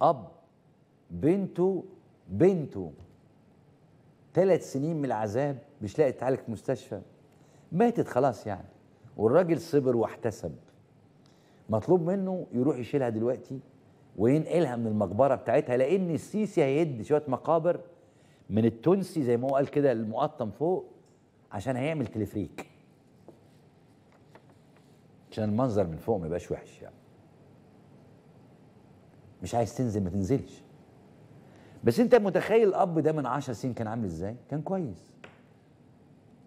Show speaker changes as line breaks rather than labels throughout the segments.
اب بنته بنته ثلاث سنين من العذاب مش لاقي تعالج في مستشفى ماتت خلاص يعني والراجل صبر واحتسب مطلوب منه يروح يشيلها دلوقتي وينقلها من المقبره بتاعتها لان السيسي هيد شويه مقابر من التونسي زي ما هو قال كده المقطم فوق عشان هيعمل تلفريك عشان المنظر من فوق ما يبقاش وحش يعني مش عايز تنزل ما تنزلش بس انت متخيل الاب ده من 10 سنين كان عامل ازاي كان كويس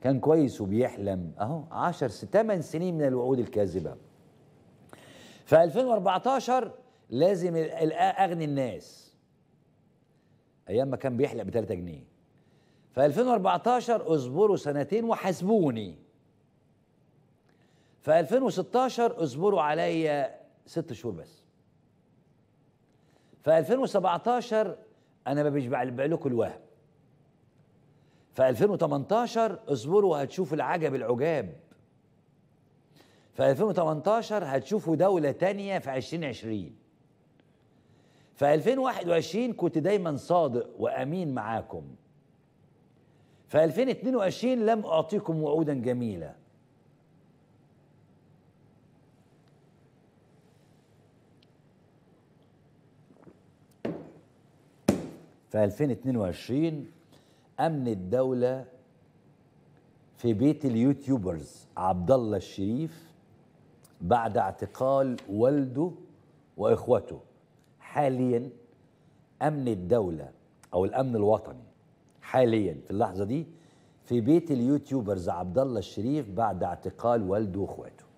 كان كويس وبيحلم اهو 10 ثمان سنين من الوعود الكاذبه في 2014 لازم اغني الناس ايام ما كان بيحلق ب 3 جنيه في 2014 اصبروا سنتين وحاسبوني في 2016 اصبروا عليا ست شهور بس ف 2017 انا ما بعلب لكم الوهم في 2018 اصبروا هتشوفوا العجب العجاب في 2018 هتشوفوا دولة تانية في 2020 في 2021 كنت دايما صادق وأمين معاكم في 2022 لم أعطيكم وعودا جميلة في 2022 امن الدوله في بيت اليوتيوبرز عبد الله الشريف بعد اعتقال والده واخوته حاليا امن الدوله او الامن الوطني حاليا في اللحظه دي في بيت اليوتيوبرز عبد الله الشريف بعد اعتقال والده واخواته